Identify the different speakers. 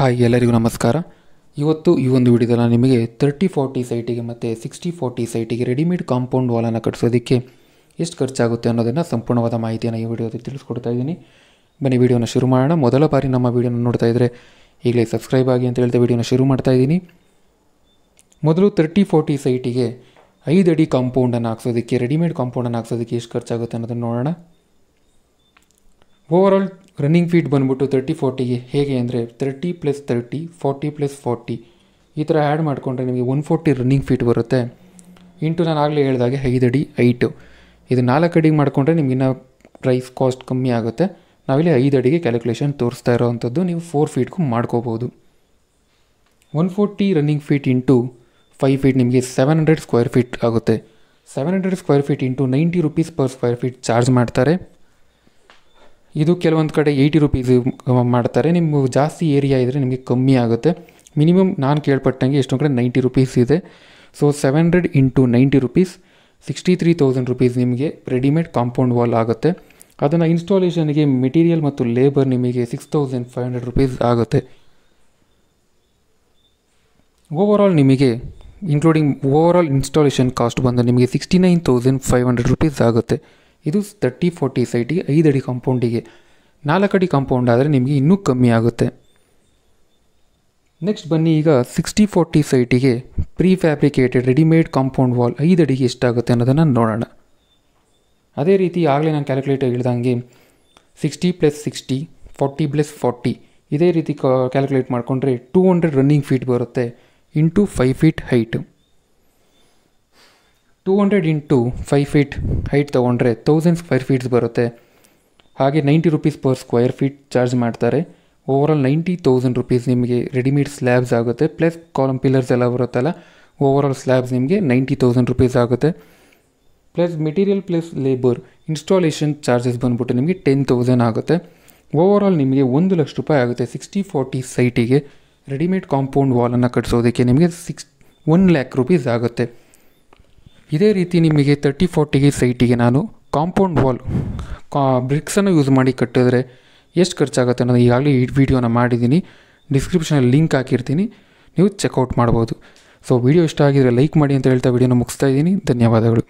Speaker 1: hi ಎಲ್ಲರಿಗೂ ನಮಸ್ಕಾರ ಇವತ್ತು ಈ ಒಂದು ವಿಡಿಯೋದಲ್ಲಿ ನಾನು ನಿಮಗೆ ತರ್ಟಿ ಫೋರ್ಟಿ ಸೈಟಿಗೆ ಮತ್ತು ಸಿಕ್ಸ್ಟಿ ಫೋರ್ಟಿ ಸೈಟಿಗೆ ರೆಡಿಮೇಡ್ ಕಾಂಪೌಂಡ್ ವಾಲನ್ನು ಕಟ್ಸೋದಕ್ಕೆ ಎಷ್ಟು ಖರ್ಚಾಗುತ್ತೆ ಅನ್ನೋದನ್ನು ಸಂಪೂರ್ಣವಾದ ಮಾಹಿತಿಯನ್ನು ಈ ವಿಡಿಯೋದಲ್ಲಿ ತಿಳಿಸ್ಕೊಡ್ತಾ ಇದ್ದೀನಿ ಬನ್ನಿ ವಿಡಿಯೋನ ಶುರು ಮಾಡೋಣ ಮೊದಲ ಬಾರಿ ನಮ್ಮ ವಿಡಿಯೋನ ನೋಡ್ತಾ ಇದ್ದರೆ ಈಗಲೇ ಸಬ್ಸ್ಕ್ರೈಬ್ ಆಗಿ ಅಂತ ಹೇಳ್ತಾ ವಿಡಿಯೋನ ಶುರು ಮಾಡ್ತಾ ಇದ್ದೀನಿ ಮೊದಲು ತರ್ಟಿ ಫೋರ್ಟಿ ಸೈಟಿಗೆ ಐದು ಅಡಿ ಕಾಂಪೌಂಡನ್ನು ಹಾಕ್ಸೋದಕ್ಕೆ ರೆಡಿಮೇಡ್ ಕಾಂಪೌಂಡನ್ನು ಹಾಕ್ಸೋದಕ್ಕೆ ಎಷ್ಟು ಖರ್ಚಾಗುತ್ತೆ ಅನ್ನೋದನ್ನು ನೋಡೋಣ ಓವರ್ ಆಲ್ ರನ್ನಿಂಗ್ ಫೀಟ್ ಬಂದ್ಬಿಟ್ಟು ತರ್ಟಿ ಫೋರ್ಟಿಗೆ ಹೇಗೆ ಅಂದರೆ thirty plus thirty forty plus forty ಈ ಥರ ಆ್ಯಡ್ ಮಾಡಿಕೊಂಡ್ರೆ ನಿಮಗೆ ಒನ್ ಫೋರ್ಟಿ ರನ್ನಿಂಗ್ ಫೀಟ್ ಬರುತ್ತೆ ಇಂಟು ನಾನು ಆಗಲೇ ಹೇಳಿದಾಗೆ ಅಡಿ ಐಟು ಇದು ನಾಲ್ಕು ಅಡಿಗೆ ಮಾಡಿಕೊಂಡ್ರೆ ನಿಮಗಿನ್ನ ಪ್ರೈಸ್ ಕಾಸ್ಟ್ ಕಮ್ಮಿ ಆಗುತ್ತೆ ನಾವಿಲ್ಲಿ ಐದು ಅಡಿಗೆ ಕ್ಯಾಲ್ಕುಲೇಷನ್ ತೋರಿಸ್ತಾ ಇರೋವಂಥದ್ದು ನೀವು ಫೋರ್ ಫೀಟ್ಗೂ ಮಾಡ್ಕೋಬೋದು one forty running feet into five feet ನಿಮಗೆ ಸೆವೆನ್ ಹಂಡ್ರೆಡ್ ಸ್ಕ್ವೇರ್ ಫೀಟ್ ಆಗುತ್ತೆ seven hundred square feet into ninety rupees per square feet charge ಮಾಡ್ತಾರೆ ಇದು ಕೆಲವೊಂದು ಕಡೆ ಏಯ್ಟಿ ರುಪೀಸ್ ಮಾಡ್ತಾರೆ ನಿಮ್ಮ ಜಾಸ್ತಿ ಏರಿಯಾ ಇದ್ದರೆ ನಿಮಗೆ ಕಮ್ಮಿ ಆಗುತ್ತೆ ಮಿನಿಮಮ್ ನಾನು ಕೇಳ್ಪಟ್ಟಂಗೆ ಎಷ್ಟೊಂದು ಕಡೆ ನೈಂಟಿ ರುಪೀಸ್ ಇದೆ so seven hundred into ninety rupees sixty three thousand rupees ನಿಮಗೆ ರೆಡಿಮೇಡ್ ಕಾಂಪೌಂಡ್ ವಾಲ್ ಆಗುತ್ತೆ ಅದನ್ನು ಇನ್ಸ್ಟಾಲೇಷನ್ಗೆ ಮೆಟೀರಿಯಲ್ ಮತ್ತು ಲೇಬರ್ ನಿಮಗೆ six thousand five hundred rupees ಆಗುತ್ತೆ ಆಲ್ ನಿಮಗೆ including overall installation cost ಬಂದು ನಿಮಗೆ sixty nine thousand five hundred rupees ಆಗುತ್ತೆ ಇದು ತರ್ಟಿ ಫೋರ್ಟಿ ಸೈಟಿಗೆ ಐದು ಅಡಿ ಕಾಂಪೌಂಡಿಗೆ ನಾಲ್ಕು ಅಡಿ ಕಾಂಪೌಂಡ್ ಆದರೆ ನಿಮಗೆ ಇನ್ನೂ ಕಮ್ಮಿ ಆಗುತ್ತೆ ನೆಕ್ಸ್ಟ್ ಬನ್ನಿ ಈಗ ಸಿಕ್ಸ್ಟಿ ಫೋರ್ಟಿ ಸೈಟಿಗೆ prefabricated readymade compound wall ಐದು ಅಡಿಗೆ ಎಷ್ಟಾಗುತ್ತೆ ಅನ್ನೋದನ್ನು ನೋಡೋಣ ಅದೇ ರೀತಿ ಆಗಲೇ ನಾನು ಕ್ಯಾಲ್ಕುಲೇಟರ್ ಹೇಳಿದಂಗೆ sixty plus sixty forty plus forty ಇದೇ ರೀತಿ ಕ್ಯಾಲ್ಕುಲೇಟ್ ಮಾಡಿಕೊಂಡ್ರೆ ಟೂ ಹಂಡ್ರೆಡ್ ರನ್ನಿಂಗ್ ಫೀಟ್ ಬರುತ್ತೆ into five feet height two hundred into five feet height ತೊಗೊಂಡ್ರೆ ತೌಸಂಡ್ ಸ್ಕ್ವೈರ್ ಫೀಟ್ಸ್ ಬರುತ್ತೆ ಹಾಗೆ ninety rupees per square feet charge ಮಾಡ್ತಾರೆ all ninety thousand rupees ನಿಮಗೆ readymade slabs ಆಗುತ್ತೆ ಪ್ಲಸ್ ಕಾಲಮ್ ಪಿಲ್ಲರ್ಸ್ ಎಲ್ಲ ಬರುತ್ತಲ್ಲ all slabs ನಿಮಗೆ ನೈಂಟಿ ತೌಸಂಡ್ ರುಪೀಸ್ ಆಗುತ್ತೆ plus material plus labour installation charges ಬಂದ್ಬಿಟ್ಟು ನಿಮಗೆ ಟೆನ್ ತೌಸಂಡ್ ಆಗುತ್ತೆ ಆಲ್ ನಿಮಗೆ ಒಂದು ಲಕ್ಷ ರೂಪಾಯಿ ಆಗುತ್ತೆ ಸಿಕ್ಸ್ಟಿ ಫೋರ್ಟಿ ಸೈಟಿಗೆ ರೆಡಿಮೇಡ್ ಕಾಂಪೌಂಡ್ ವಾಲನ್ನು ಕಟ್ಸೋದಕ್ಕೆ ನಿಮಗೆ ಸಿಕ್ಸ್ ಒನ್ ಲ್ಯಾಕ್ ರುಪೀಸ್ ಆಗುತ್ತೆ ಇದೇ ರೀತಿ ನಿಮಗೆ ತರ್ಟಿ ಫೋರ್ಟಿಗೆ ಸೈಟಿಗೆ ನಾನು ಕಾಂಪೌಂಡ್ ವಾಲ್ ಕಾ ಬ್ರಿಕ್ಸನ್ನು ಯೂಸ್ ಮಾಡಿ ಕಟ್ಟಿದ್ರೆ ಎಷ್ಟು ಖರ್ಚಾಗುತ್ತೆ ಅನ್ನೋದು ಈಗಾಗಲೇ ಈ ವಿಡಿಯೋನ ಮಾಡಿದ್ದೀನಿ ಡಿಸ್ಕ್ರಿಪ್ಷನಲ್ಲಿ ಲಿಂಕ್ ಹಾಕಿರ್ತೀನಿ ನೀವು ಚೆಕ್ಔಟ್ ಮಾಡ್ಬೋದು ಸೊ ವಿಡಿಯೋ ಇಷ್ಟ ಆಗಿದರೆ ಲೈಕ್ ಮಾಡಿ ಅಂತ ಹೇಳ್ತಾ ವಿಡಿಯೋನ ಮುಗಿಸ್ತಾ ಇದ್ದೀನಿ ಧನ್ಯವಾದಗಳು